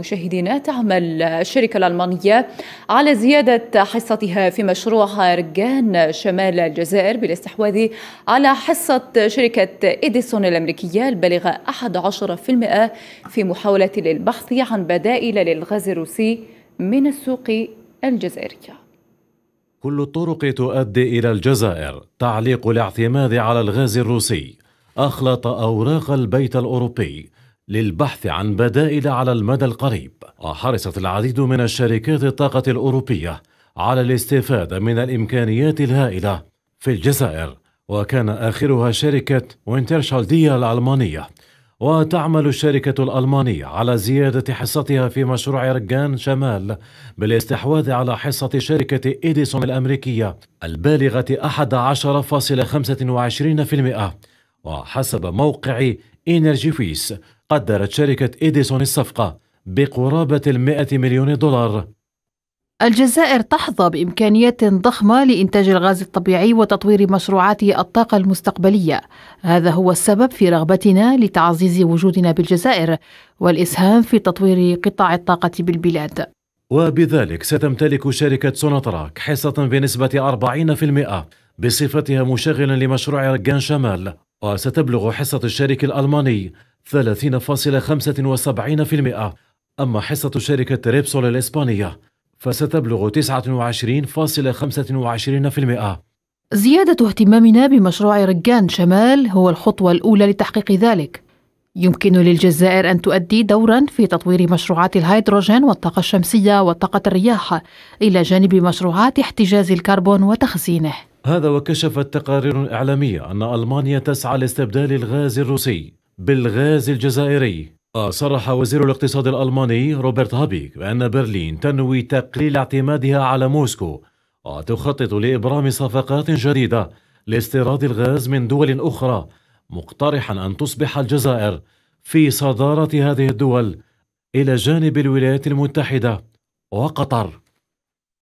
مشاهدينا تعمل الشركة الألمانية على زيادة حصتها في مشروع رجان شمال الجزائر بالاستحواذ على حصة شركة إديسون الأمريكية البالغة 11% في محاولة للبحث عن بدائل للغاز الروسي من السوق الجزائرية كل الطرق تؤدي إلى الجزائر تعليق الاعتماد على الغاز الروسي أخلط أوراق البيت الأوروبي للبحث عن بدائل على المدى القريب وحرصت العديد من الشركات الطاقة الأوروبية على الاستفادة من الإمكانيات الهائلة في الجزائر وكان آخرها شركة وينترشالدية الألمانية وتعمل الشركة الألمانية على زيادة حصتها في مشروع رجان شمال بالاستحواذ على حصة شركة إيديسون الأمريكية البالغة 11.25% وحسب موقع إنرجي فيس قدرت شركة إيديسون الصفقة بقرابة المائة مليون دولار الجزائر تحظى بإمكانيات ضخمة لإنتاج الغاز الطبيعي وتطوير مشروعات الطاقة المستقبلية. هذا هو السبب في رغبتنا لتعزيز وجودنا بالجزائر والإسهام في تطوير قطاع الطاقة بالبلاد. وبذلك ستمتلك شركة سوناتراك حصة بنسبة 40% بصفتها مشغلا لمشروع رجان شمال وستبلغ حصة الشريك الألماني 30.75% أما حصة شركة ريبسول الإسبانية فستبلغ 29.25% زيادة اهتمامنا بمشروع رجان شمال هو الخطوة الأولى لتحقيق ذلك يمكن للجزائر أن تؤدي دورا في تطوير مشروعات الهيدروجين والطاقة الشمسية وطاقة الرياح إلى جانب مشروعات احتجاز الكربون وتخزينه هذا وكشفت تقارير إعلامية أن ألمانيا تسعى لاستبدال الغاز الروسي بالغاز الجزائري صرح وزير الاقتصاد الألماني روبرت هابيك بأن برلين تنوي تقليل اعتمادها على موسكو وتخطط لإبرام صفقات جديدة لاستيراد الغاز من دول أخرى مقترحا أن تصبح الجزائر في صدارة هذه الدول إلى جانب الولايات المتحدة وقطر